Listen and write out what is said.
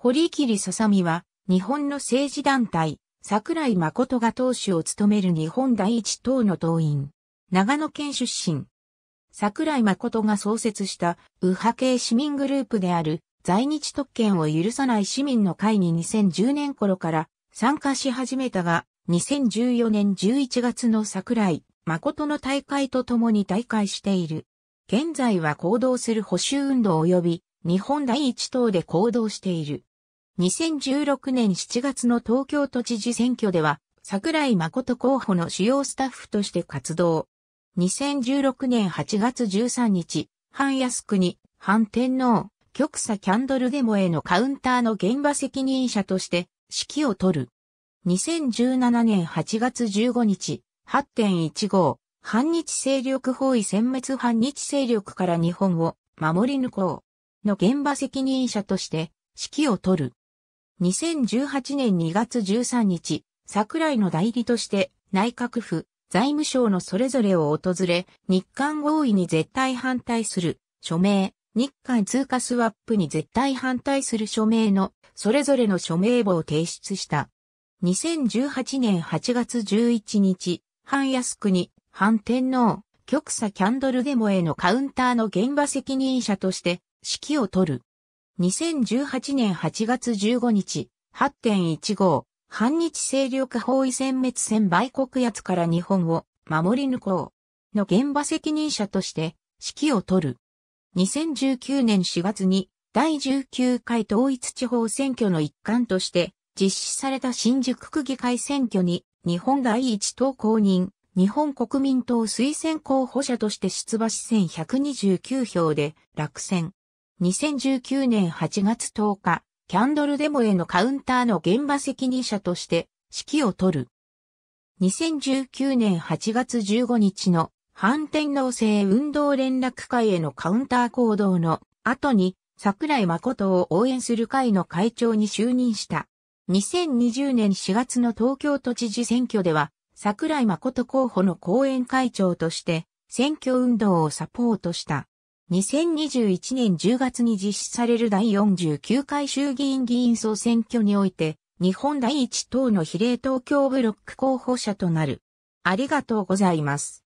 堀切ささみは、日本の政治団体、桜井誠が党首を務める日本第一党の党員。長野県出身。桜井誠が創設した右派系市民グループである在日特権を許さない市民の会に2010年頃から参加し始めたが、2014年11月の桜井誠の大会とともに大会している。現在は行動する保守運動及び日本第一党で行動している。2016年7月の東京都知事選挙では、桜井誠候補の主要スタッフとして活動。2016年8月13日、半安国、半天皇、極左キャンドルデモへのカウンターの現場責任者として指揮を取る。2017年8月15日、8.15、反日勢力包囲殲滅反日勢力から日本を守り抜こうの現場責任者として指揮を取る。2018年2月13日、桜井の代理として内閣府、財務省のそれぞれを訪れ、日韓合意に絶対反対する、署名、日韓通貨スワップに絶対反対する署名の、それぞれの署名簿を提出した。2018年8月11日、半安国、半天皇、極左キャンドルデモへのカウンターの現場責任者として、指揮を取る。2018年8月15日、8.15、反日勢力包囲殲滅戦売国奴から日本を守り抜こうの現場責任者として指揮を取る。2019年4月に第19回統一地方選挙の一環として実施された新宿区議会選挙に日本第一党公認、日本国民党推薦候補者として出馬し1129票で落選。2019年8月10日、キャンドルデモへのカウンターの現場責任者として指揮を取る。2019年8月15日の反転能性運動連絡会へのカウンター行動の後に桜井誠を応援する会の会長に就任した。2020年4月の東京都知事選挙では桜井誠候補の後援会長として選挙運動をサポートした。2021年10月に実施される第49回衆議院議員総選挙において、日本第一党の比例東京ブロック候補者となる。ありがとうございます。